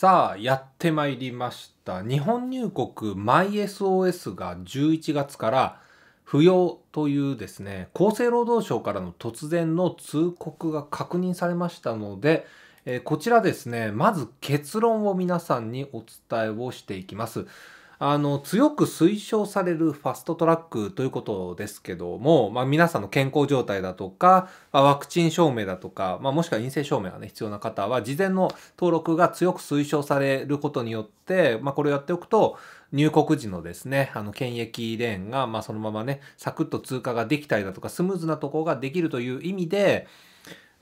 さあやってまいりました日本入国 MySOS が11月から不要というですね厚生労働省からの突然の通告が確認されましたので、えー、こちらですねまず結論を皆さんにお伝えをしていきます。あの強く推奨されるファストトラックということですけども、まあ、皆さんの健康状態だとか、まあ、ワクチン証明だとか、まあ、もしくは陰性証明が、ね、必要な方は事前の登録が強く推奨されることによって、まあ、これをやっておくと入国時のですね、あの、検疫レーンが、まあ、そのままね、サクッと通過ができたりだとか、スムーズなとこができるという意味で、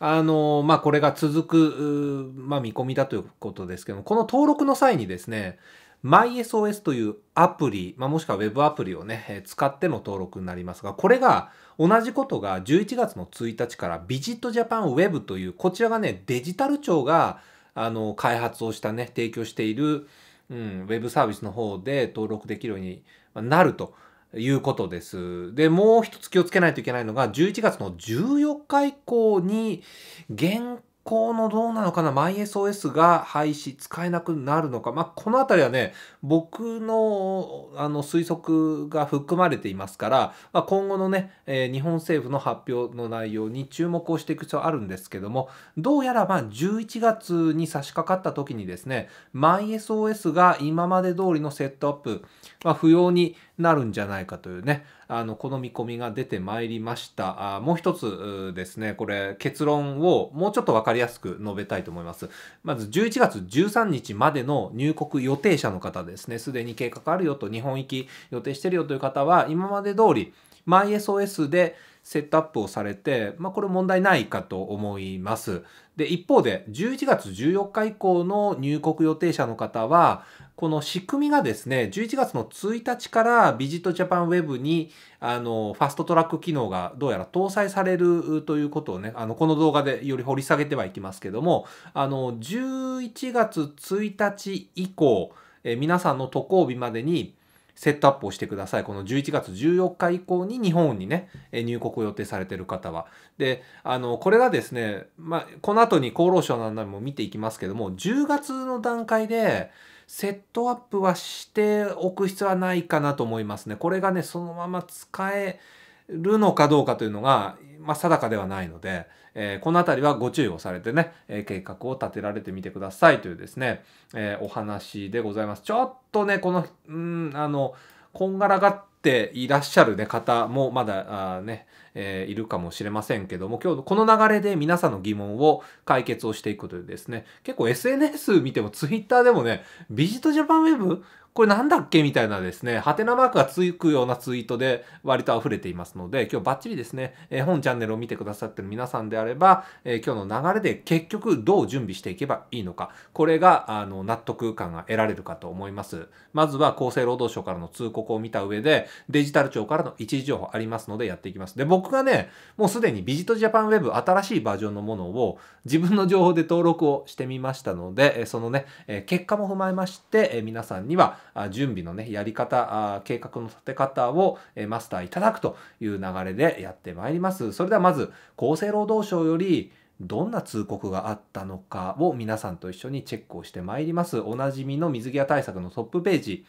あの、まあ、これが続く、まあ、見込みだということですけども、この登録の際にですね、MySOS というアプリ、まあ、もしくは Web アプリをね、使っての登録になりますが、これが同じことが11月の1日からビジットジャパンウェブという、こちらがね、デジタル庁があの開発をしたね、提供している、うん、ウェブサービスの方で登録できるようになると。いうことです。で、もう一つ気をつけないといけないのが、11月の14日以降に、現降のどうなのかな ?MySOS が廃止、使えなくなるのか。まあ、このあたりはね、僕のあの推測が含まれていますから、まあ、今後のね、えー、日本政府の発表の内容に注目をしていく必要あるんですけども、どうやらま11月に差し掛かった時にですね、MySOS が今まで通りのセットアップ、まあ、不要になるんじゃないかというねあのこの見込みが出てまいりましたあもう一つですねこれ結論をもうちょっと分かりやすく述べたいと思いますまず11月13日までの入国予定者の方ですねすでに計画あるよと日本行き予定してるよという方は今まで通りマイ s o s でセットアップをされて、まあ、これ問題ないかと思います。で、一方で、11月14日以降の入国予定者の方は、この仕組みがですね、11月の1日からビジットジャパンウェブに、あの、ファストトラック機能がどうやら搭載されるということをね、あの、この動画でより掘り下げてはいきますけども、あの、11月1日以降、え皆さんの渡航日までにセットアップをしてください。この11月14日以降に日本にね、入国を予定されている方は。で、あの、これがですね、まあ、この後に厚労省の案内も見ていきますけども、10月の段階で、セットアップはしておく必要はないかなと思いますね。これがね、そのまま使えるのかどうかというのが、まあ、定かではないので、えー、この辺りはご注意をされてね、えー、計画を立てられてみてくださいというですね、えー、お話でございます。ちょっとね、この、うん、あの、こんがらがっていらっしゃる、ね、方もまだあね、えー、いるかもしれませんけども、今日この流れで皆さんの疑問を解決をしていくというですね、結構 SNS 見ても Twitter でもね、ビジットジャパンウェブこれなんだっけみたいなですね、ハテナマークがつくようなツイートで割と溢れていますので、今日バッチリですね、えー、本チャンネルを見てくださってる皆さんであれば、えー、今日の流れで結局どう準備していけばいいのか、これがあの納得感が得られるかと思います。まずは厚生労働省からの通告を見た上で、デジタル庁からの一時情報ありますのでやっていきます。で、僕がね、もうすでにビジトジャパンウェブ新しいバージョンのものを自分の情報で登録をしてみましたので、そのね、結果も踏まえまして、皆さんには準備のね、やり方、計画の立て方をマスターいただくという流れでやってまいります。それではまず、厚生労働省より、どんな通告があったのかを皆さんと一緒にチェックをしてまいります。おなじみの水際対策のトップページ。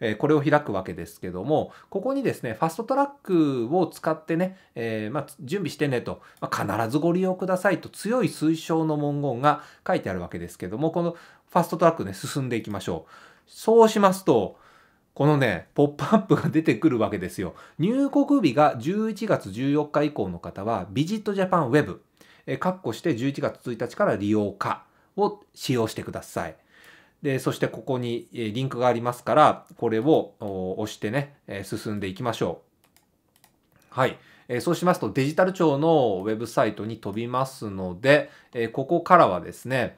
えこれを開くわけですけども、ここにですね、ファストトラックを使ってね、えー、まあ、準備してねと、まあ、必ずご利用くださいと強い推奨の文言が書いてあるわけですけども、このファストトラックね、進んでいきましょう。そうしますと、このね、ポップアップが出てくるわけですよ。入国日が11月14日以降の方は、ビジットジャパンウェブ、え括弧して11月1日から利用可を使用してください。で、そしてここにリンクがありますから、これを押してね、進んでいきましょう。はい。そうしますとデジタル庁のウェブサイトに飛びますので、ここからはですね、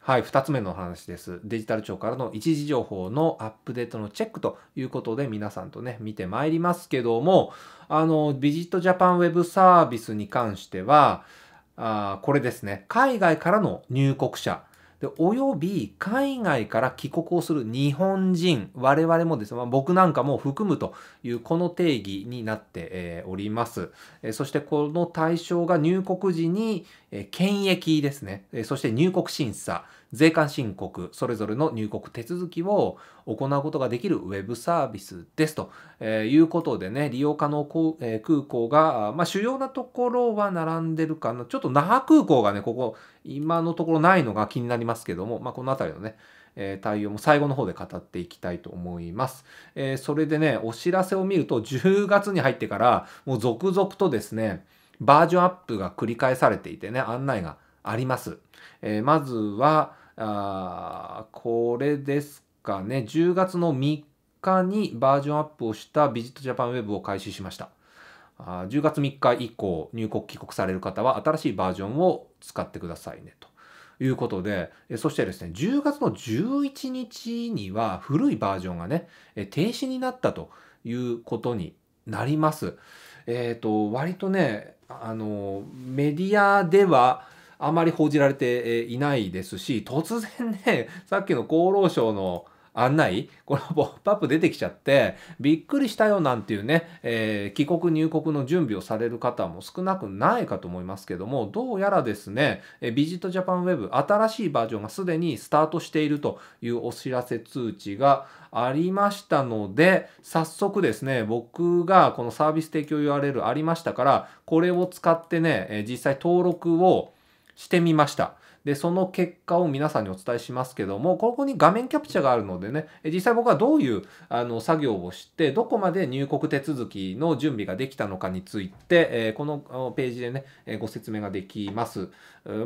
はい、2つ目の話です。デジタル庁からの一時情報のアップデートのチェックということで皆さんとね、見てまいりますけども、あの、ビジットジャパンウェブサービスに関しては、あこれですね、海外からの入国者で、および海外から帰国をする日本人、我々もですね、まあ、僕なんかも含むというこの定義になって、えおります、えそしてこの対象が入国時に、え検疫ですね、えそして入国審査、税関申告、それぞれの入国手続きを行うことができるウェブサービスですと、えいうことでね、利用可能空,、え空港が、まあ、主要なところは並んでるかな。ちょっと那覇空港がね、ここ、今のところないのが気になりますけども、まあ、この辺りのね、え対応も最後の方で語っていきたいと思います。えそれでね、お知らせを見ると、10月に入ってから、もう続々とですね、バージョンアップが繰り返されていてね、案内があります。えまずは、あこれですかね、10月の3日にバージョンアップをしたビジットジャパンウェブを開始しました。あ10月3日以降入国帰国される方は新しいバージョンを使ってくださいねということでえそしてですね10月の11日には古いバージョンがねえ停止になったということになります。えっ、ー、と割とねあのメディアではあまり報じられていないですし突然ねさっきの厚労省の案内、このポップアップ出てきちゃって、びっくりしたよなんていうね、えー、帰国入国の準備をされる方も少なくないかと思いますけども、どうやらですね、ビジットジャパンウェブ新しいバージョンがすでにスタートしているというお知らせ通知がありましたので、早速ですね、僕がこのサービス提供 URL ありましたから、これを使ってね、実際登録をしてみました。で、その結果を皆さんにお伝えしますけども、ここに画面キャプチャがあるのでね、実際僕はどういうあの作業をして、どこまで入国手続きの準備ができたのかについて、えこのページでね、ご説明ができます。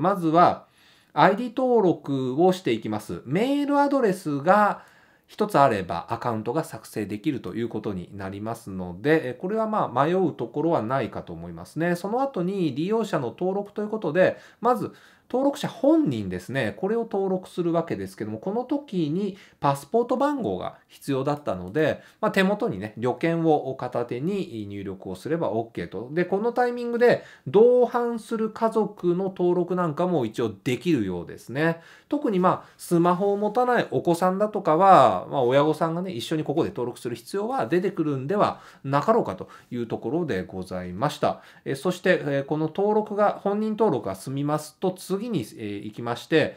まずは、ID 登録をしていきます。メールアドレスが1つあればアカウントが作成できるということになりますので、これはまあ迷うところはないかと思いますね。その後に利用者の登録ということで、まず登録者本人ですね、これを登録するわけですけども、この時にパスポート番号が必要だったので、まあ、手元にね、旅券を片手に入力をすれば OK と。で、このタイミングで同伴する家族の登録なんかも一応できるようですね。特にまあ、スマホを持たないお子さんだとかは、まあ、親御さんがね、一緒にここで登録する必要は出てくるんではなかろうかというところでございました。えそして、えこの登録が、本人登録が済みますと、次次に、えー、行きまして、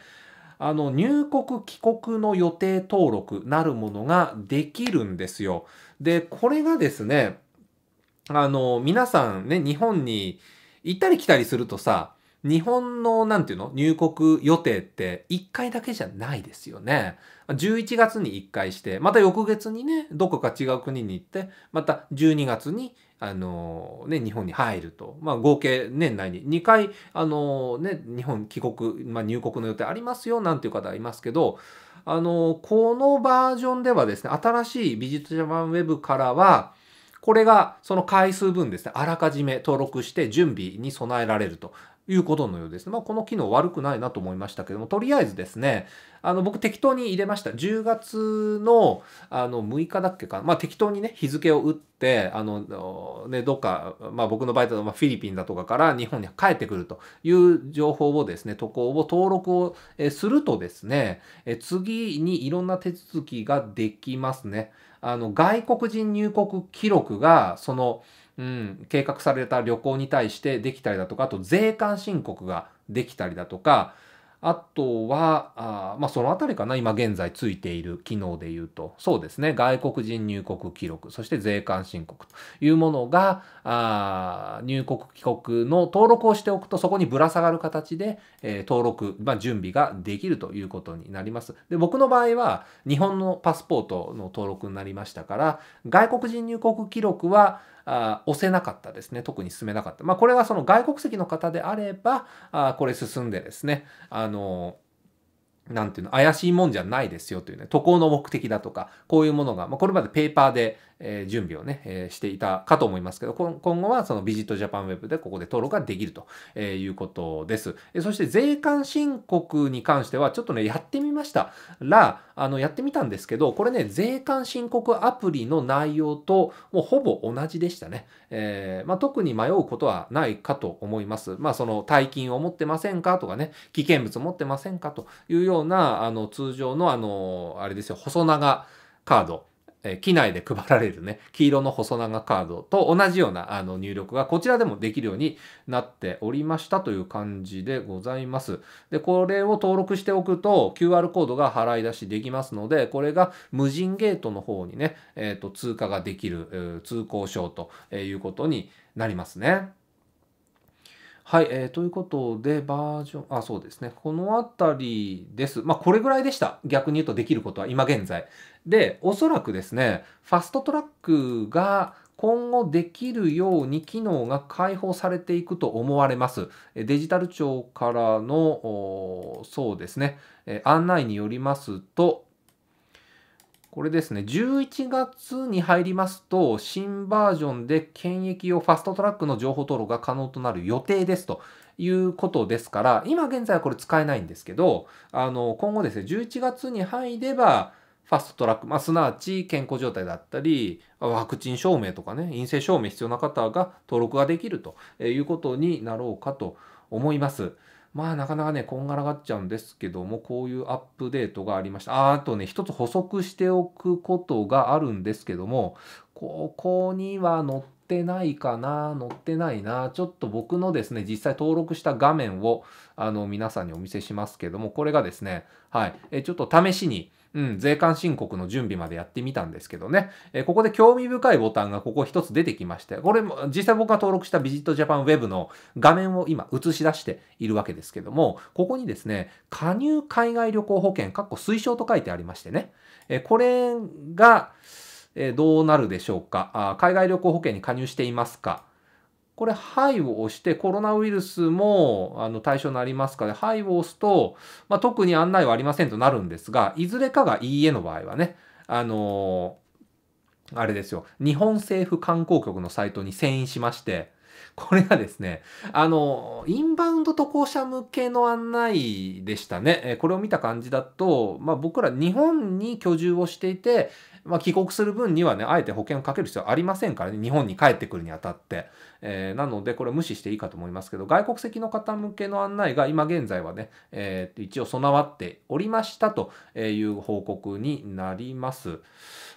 あの入国帰国の予定登録なるものができるんですよ。で、これがですね、あの、皆さんね、日本に行ったり来たりするとさ、日本の、何ていうの入国予定って1回だけじゃないですよね。11月に1回して、また翌月にね、どこか違う国に行って、また12月にあのね、日本に入ると、まあ、合計年内に2回あの、ね、日本帰国、まあ、入国の予定ありますよなんていう方いますけどあのこのバージョンではですね新しいビジットジャパンウェブからはこれがその回数分ですねあらかじめ登録して準備に備えられるということのようですね。まあ、この機能悪くないなと思いましたけども、とりあえずですね、あの、僕適当に入れました。10月の、あの、6日だっけかまあ、適当にね、日付を打って、あの、ね、どっか、まあ、僕の場合だと、まフィリピンだとかから日本に帰ってくるという情報をですね、渡航を登録をするとですね、次にいろんな手続きができますね。あの、外国人入国記録が、その、うん、計画された旅行に対してできたりだとかあと税関申告ができたりだとかあとはあまあその辺りかな今現在ついている機能で言うとそうですね外国人入国記録そして税関申告というものがあ入国帰国の登録をしておくとそこにぶら下がる形で、えー、登録、まあ、準備ができるということになります。で僕の場合は日本のパスポートの登録になりましたから外国人入国記録はあ押せなかったですね特に進めなかった、まあ、これはその外国籍の方であればあこれ進んでですねあのなんていうの、怪しいもんじゃないですよというね、渡航の目的だとか、こういうものが、まあ、これまでペーパーで、え準備をね、えしていたかと思いますけど、今後はそのビジットジャパンウェブでここで登録ができるということです。そして税関申告に関しては、ちょっとね、やってみましたら、あの、やってみたんですけど、これね、税関申告アプリの内容と、もうほぼ同じでしたね。えー、まあ、特に迷うことはないかと思います。まあ、その、大金を持ってませんかとかね、危険物持ってませんかというような、あの、通常の、あの、あれですよ、細長カード。え機内で配られるね、黄色の細長カードと同じようなあの入力がこちらでもできるようになっておりましたという感じでございます。で、これを登録しておくと QR コードが払い出しできますので、これが無人ゲートの方にね、えっ、ー、と、通過ができる、えー、通行証ということになりますね。はい、えー、ということで、バージョン、あ、そうですね。このあたりです。まあ、これぐらいでした。逆に言うとできることは、今現在。で、おそらくですね、ファストトラックが今後できるように機能が開放されていくと思われます。デジタル庁からの、そうですね、案内によりますと、これですね、11月に入りますと、新バージョンで検疫用ファストトラックの情報登録が可能となる予定ですということですから、今現在はこれ使えないんですけど、あの、今後ですね、11月に入れば、ファストトラック、まあ、すなわち健康状態だったりワクチン証明とかね陰性証明必要な方が登録ができるということになろうかと思います。まあなかなかねこんがらがっちゃうんですけどもこういうアップデートがありました。あとね一つ補足しておくことがあるんですけどもここには載っってないかな載ってないなちょっと僕のですね実際登録した画面をあの皆さんにお見せしますけどもこれがですねはいえちょっと試しにうん、税関申告の準備までやってみたんですけどね、えー、ここで興味深いボタンがここ一つ出てきまして、これも実際僕が登録したビジットジャパンウェブの画面を今映し出しているわけですけども、ここにですね、加入海外旅行保険、かっこ推奨と書いてありましてね、えー、これが、えどうなるでしょうかあ海外旅行保険に加入していますかこれ、はいを押して、コロナウイルスもあの対象になりますかで、はいを押すと、まあ、特に案内はありませんとなるんですが、いずれかがいいえの場合はね、あのー、あれですよ、日本政府観光局のサイトに遷移しまして、これがですね、あの、インバウンド渡航者向けの案内でしたね。えこれを見た感じだと、まあ、僕ら日本に居住をしていて、まあ、帰国する分にはね、あえて保険をかける必要はありませんからね、日本に帰ってくるにあたって。えー、なので、これ無視していいかと思いますけど、外国籍の方向けの案内が今現在はね、えー、一応備わっておりましたという報告になります。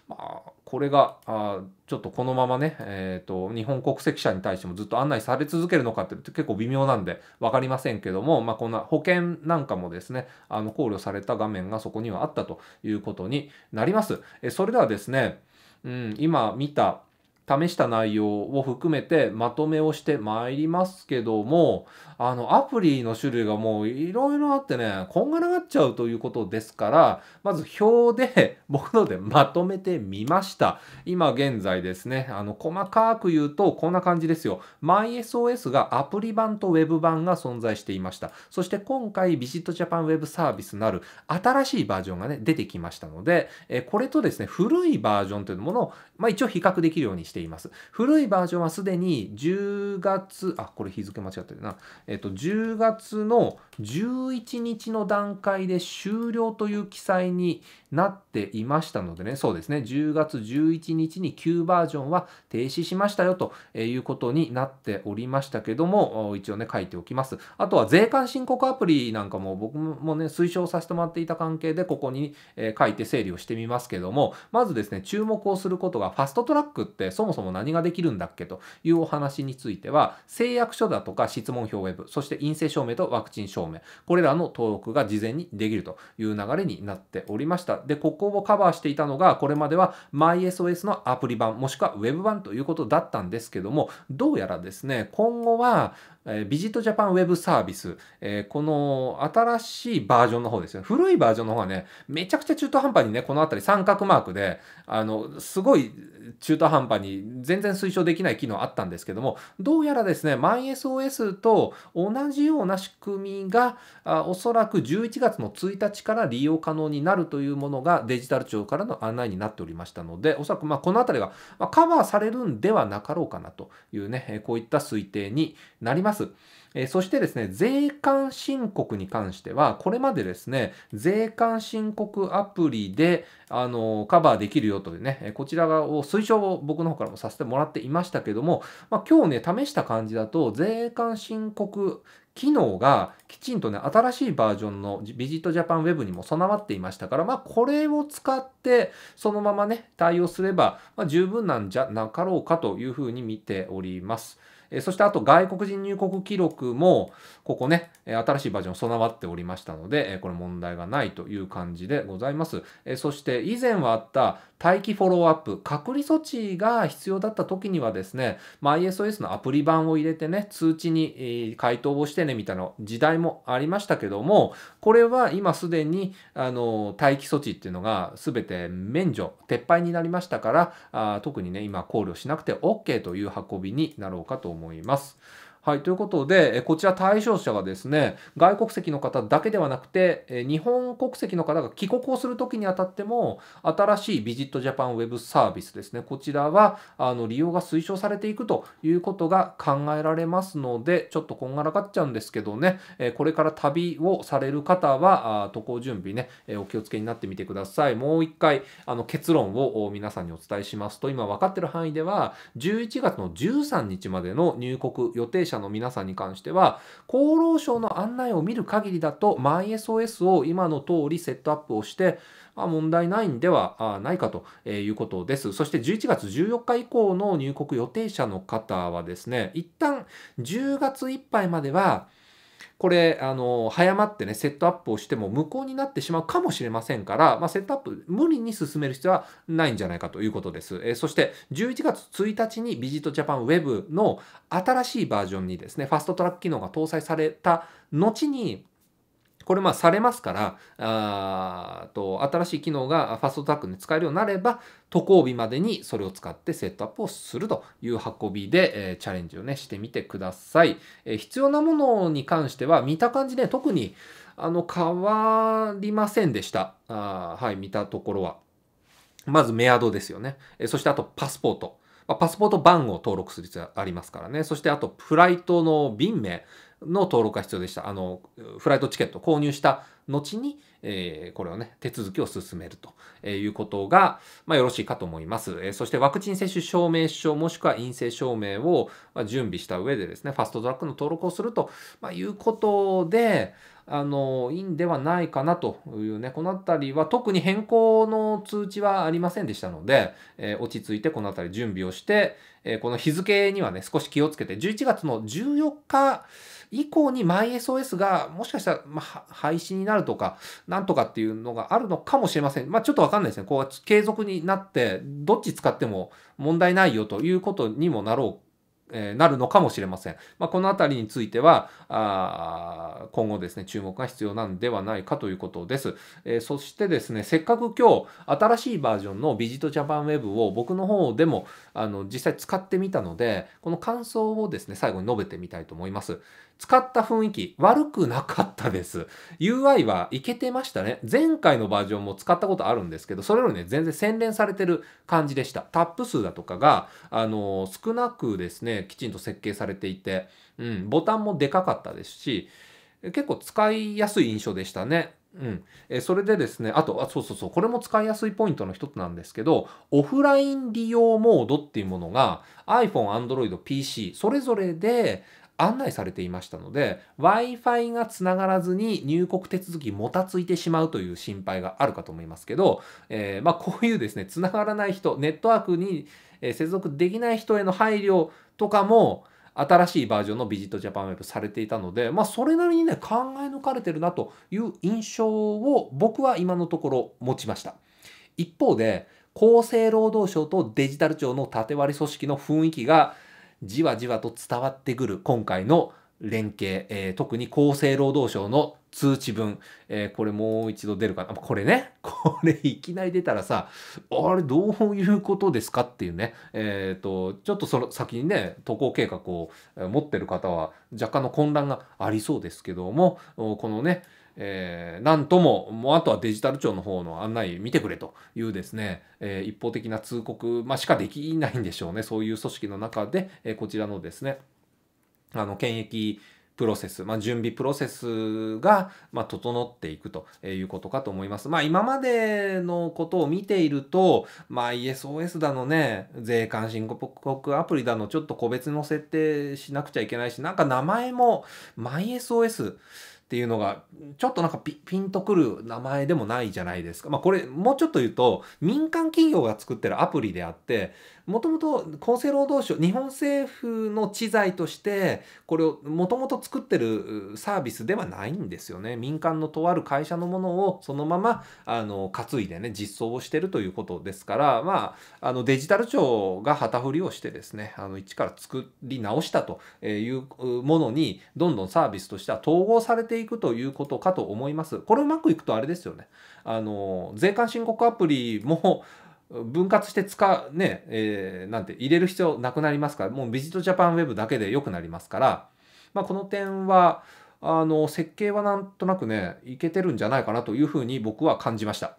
まあ、これがあちょっとこのままね、えーと、日本国籍者に対してもずっと案内され続けるのかって結構微妙なんで分かりませんけども、まあ、こんな保険なんかもですねあの考慮された画面がそこにはあったということになります。えそれではですね、うん、今見た試した内容を含めてまとめをしてまいりますけども、あの、アプリの種類がもういろいろあってね、こんがらがっちゃうということですから、まず表で僕のでまとめてみました。今現在ですね、あの、細かく言うとこんな感じですよ。MySOS がアプリ版と Web 版が存在していました。そして今回、ビジットジャパン Web サービスなる新しいバージョンがね、出てきましたので、えこれとですね、古いバージョンというものを、まあ一応比較できるようにしてています。古いバージョンはすでに10月、あ、これ日付間違ってるな。えっと、10月の11日の段階で終了という記載になっていましたのでね、そうですね、10月11日に旧バージョンは停止しましたよということになっておりましたけども、一応ね、書いておきます。あとは税関申告アプリなんかも僕もね、推奨させてもらっていた関係で、ここに書いて整理をしてみますけども、まずですね、注目をすることが、ファストトラックってそもそも何ができるんだっけというお話については、誓約書だとか質問票ウェブ、そして陰性証明とワクチン証明、これらの登録が事前にできるという流れになっておりました。で、ここをカバーしていたのが、これまでは MySOS のアプリ版、もしくは Web 版ということだったんですけども、どうやらですね、今後は、えビジットジャパンウェブサービス、えこの新しいバージョンの方ですよ。古いバージョンの方はね、めちゃくちゃ中途半端にね、この辺り三角マークで、あの、すごい中途半端に全然推奨できない機能あったんですけども、どうやらですね、MySOS と同じような仕組みが、あおそらく11月の1日から利用可能になるというものがデジタル庁からの案内になっておりましたので、おそらくまこの辺りがカバーされるんではなかろうかなというね、こういった推定になります。。えそしてですね、税関申告に関しては、これまでですね、税関申告アプリで、あの、カバーできるよというね、こちらを推奨を僕の方からもさせてもらっていましたけども、まあ、今日ね、試した感じだと、税関申告機能がきちんとね、新しいバージョンのビジットジャパンウェブにも備わっていましたから、まあ、これを使って、そのままね、対応すれば、まあ、十分なんじゃなかろうかというふうに見ております。えそしてあと外国人入国記録も、ここね、新しいバージョン備わっておりましたので、えこれ問題がないという感じでございます。えそして以前はあった待機フォローアップ、隔離措置が必要だった時にはですね、まあ、ISOS のアプリ版を入れてね、通知に回答をしてねみたいな時代もありましたけども、これは今すでにあの待機措置っていうのが全て免除、撤廃になりましたから、あ特にね、今考慮しなくて OK という運びになろうかと思います。思います。はい、ということで、こちら対象者がですね、外国籍の方だけではなくて、日本国籍の方が帰国をするときにあたっても、新しいビジットジャパンウェブサービスですね、こちらはあの利用が推奨されていくということが考えられますので、ちょっとこんがらがっちゃうんですけどね、これから旅をされる方は、渡航準備ね、お気をつけになってみてください。もう一回、あの結論を皆さんにお伝えしますと、今分かっている範囲では、11月の13日までの入国予定者者の皆さんに関しては、厚労省の案内を見る限りだと、MySOS を今の通りセットアップをして、まあ、問題ないんではないかということです。そして11月14日以降の入国予定者の方はですね、一旦10月いっぱいまでは、これあの早まってねセットアップをしても無効になってしまうかもしれませんから、まあ、セットアップ無理に進める必要はないんじゃないかということです、えー、そして11月1日にビジットジャパン Web の新しいバージョンにですねファストトラック機能が搭載された後にこれまあされますから、あと新しい機能がファストタックに使えるようになれば、渡航日までにそれを使ってセットアップをするという運びで、えー、チャレンジをね、してみてください。えー、必要なものに関しては、見た感じね、特にあの変わりませんでした。あはい、見たところは。まずメアドですよね。えそしてあとパスポート。パスポート番号を登録する必要がありますからね。そしてあとフライトの便名。の登録が必要でした。あの、フライトチケット購入した後に、えー、これをね、手続きを進めると、えー、いうことが、まあ、よろしいかと思います。えー、そしてワクチン接種証明書もしくは陰性証明を、まあ、準備した上でですね、ファストトラックの登録をすると、まあ、いうことで、あの、いいんではないかなというね、このあたりは特に変更の通知はありませんでしたので、えー、落ち着いてこのあたり準備をして、えー、この日付にはね、少し気をつけて、11月の14日、以降に MySOS がもしかしたら、まあ、廃止になるとか、なんとかっていうのがあるのかもしれません。まあ、ちょっとわかんないですね。こう、継続になって、どっち使っても問題ないよということにもなろう。えー、なるのかもしれません。まあ、このあたりについては、あ今後ですね、注目が必要なんではないかということです。えー、そしてですね、せっかく今日、新しいバージョンのビジットジャパンウェブを僕の方でも、あの、実際使ってみたので、この感想をですね、最後に述べてみたいと思います。使った雰囲気悪くなかったです。UI はいけてましたね。前回のバージョンも使ったことあるんですけど、それよりね、全然洗練されてる感じでした。タップ数だとかが、あのー、少なくですね、きちんと設計されていて、うん、ボタンもでかかったですし、結構使いやすい印象でしたね。うん、えそれでですね、あと、あ、そうそうそう、これも使いやすいポイントの一つなんですけど、オフライン利用モードっていうものが iPhone、Android、PC、それぞれで、案内されていましたので Wi-Fi がつながらずに入国手続きもたついてしまうという心配があるかと思いますけど、えー、まあ、こういうですねつながらない人ネットワークに接続できない人への配慮とかも新しいバージョンのビジットジャパンウェブされていたので、まあ、それなりにね考え抜かれてるなという印象を僕は今のところ持ちました一方で厚生労働省とデジタル庁の縦割り組織の雰囲気がじわじわと伝わってくる今回の連携、えー、特に厚生労働省の通知文、えー、これもう一度出るかな。これね、これいきなり出たらさ、あれどういうことですかっていうね、えっ、ー、と、ちょっとその先にね、渡航計画を持ってる方は若干の混乱がありそうですけども、このね、えー、なんとも、もうあとはデジタル庁の方の案内見てくれというですね、えー、一方的な通告、まあ、しかできないんでしょうね。そういう組織の中で、えー、こちらのですね、あの、検疫、プロセス、まあ、準備プロセスが、まあ、整っていくということかと思います。まあ、今までのことを見ていると、まあ、ESOS だのね、税関申告アプリだの、ちょっと個別の設定しなくちゃいけないし、なんか名前も i s o s っていうのがちょっとなんかピンとくる名前でもないじゃないですか。まあ、これもうちょっと言うと民間企業が作ってるアプリであってもともと厚生労働省日本政府の知財としてこれをもともと作ってるサービスではないんですよね民間のとある会社のものをそのままあの担いでね実装をしてるということですからまああのデジタル庁が旗振りをしてですねあの一から作り直したというものにどんどんサービスとしては統合されていくということかと思います。これうまくいくとあれですよねあの税関申告アプリも分割して使う、ね、えー、なんて入れる必要なくなりますから、もうビジットジャパンウェブだけで良くなりますから、まあ、この点は、あの、設計はなんとなくね、いけてるんじゃないかなというふうに僕は感じました。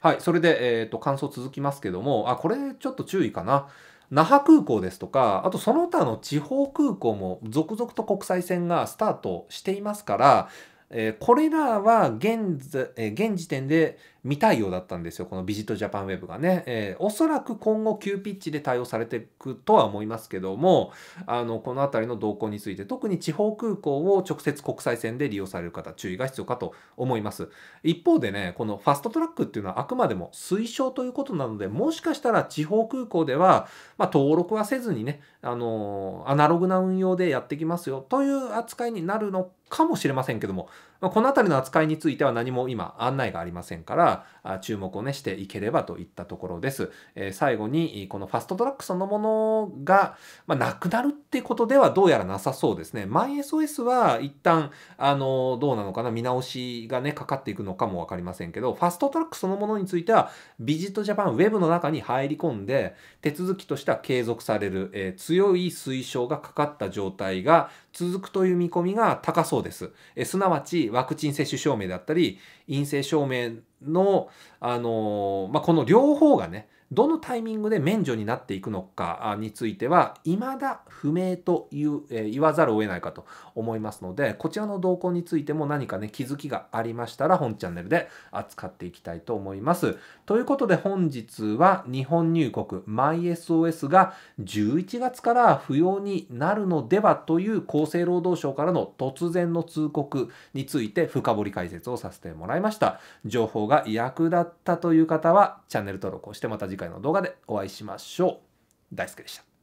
はい、それで、えっ、ー、と、感想続きますけども、あ、これちょっと注意かな。那覇空港ですとか、あとその他の地方空港も続々と国際線がスタートしていますから、えー、これらは現,、えー、現時点で、未対応だったんですよ、このビジットジャパンウェブがね。えー、おそらく今後急ピッチで対応されていくとは思いますけども、あの、このあたりの動向について、特に地方空港を直接国際線で利用される方、注意が必要かと思います。一方でね、このファストトラックっていうのはあくまでも推奨ということなので、もしかしたら地方空港では、まあ、登録はせずにね、あのー、アナログな運用でやってきますよという扱いになるのかもしれませんけども、まあ、この辺りの扱いについては何も今案内がありませんから注目をねしていければといったところです、えー、最後にこのファストトラックそのものが、まあ、なくなるってことではどうやらなさそうですね MySOS は一旦あのどうなのかな見直しがねかかっていくのかも分かりませんけどファストトラックそのものについてはビジットジャパンウェブの中に入り込んで手続きとしては継続される、えー、強い推奨がかかった状態が続くという見込みが高そうです。えすなわちワクチン接種証明だったり陰性証明の、あのまあ、この両方がねどのタイミングで免除になっていくのかについては、未だ不明という、え言わざるを得ないかと思いますので、こちらの動向についても何かね、気づきがありましたら、本チャンネルで扱っていきたいと思います。ということで、本日は日本入国 MySOS が11月から不要になるのではという厚生労働省からの突然の通告について深掘り解説をさせてもらいました。情報が役立ったという方は、チャンネル登録をしてまた次次回の動画でお会いしましょう。大輔でした。